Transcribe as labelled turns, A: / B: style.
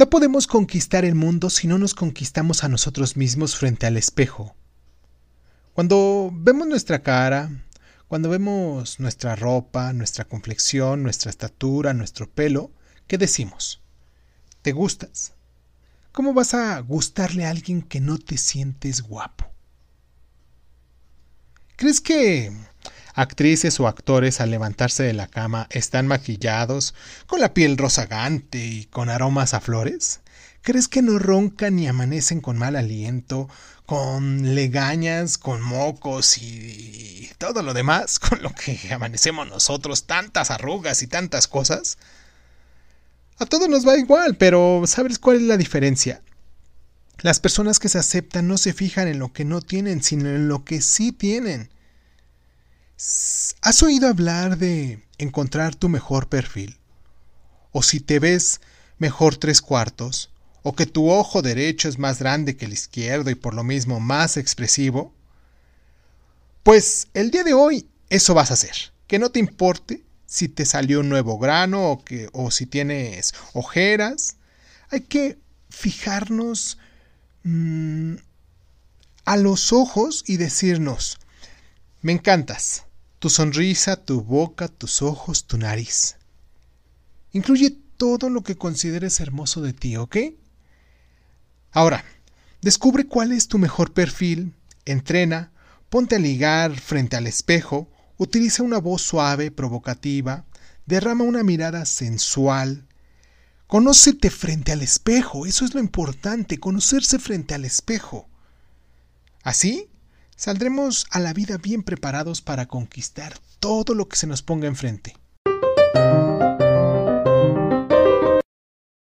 A: No podemos conquistar el mundo si no nos conquistamos a nosotros mismos frente al espejo. Cuando vemos nuestra cara, cuando vemos nuestra ropa, nuestra complexión, nuestra estatura, nuestro pelo, ¿qué decimos? ¿Te gustas? ¿Cómo vas a gustarle a alguien que no te sientes guapo? ¿Crees que Actrices o actores al levantarse de la cama están maquillados, con la piel rozagante y con aromas a flores. ¿Crees que no roncan y amanecen con mal aliento, con legañas, con mocos y, todo lo demás con lo que amanecemos nosotros, tantas arrugas y tantas cosas? A todos nos va igual, pero ¿sabes cuál es la diferencia? Las personas que se aceptan no se fijan en lo que no tienen, sino en lo que sí tienen. ¿Has oído hablar de encontrar tu mejor perfil? ¿O si te ves mejor tres cuartos? ¿O que tu ojo derecho es más grande que el izquierdo y por lo mismo más expresivo? Pues el día de hoy eso vas a hacer. Que no te importe si te salió un nuevo grano o, que, o si tienes ojeras. Hay que fijarnos mm, a los ojos y decirnos, me encantas, tu sonrisa, tu boca, tus ojos, tu nariz. Incluye todo lo que consideres hermoso de ti, ¿ok? Ahora, descubre cuál es tu mejor perfil, entrena, ponte a ligar frente al espejo, utiliza una voz suave, provocativa, derrama una mirada sensual, Conócete frente al espejo, eso es lo importante, conocerse frente al espejo. Así Saldremos a la vida bien preparados para conquistar todo lo que se nos ponga enfrente.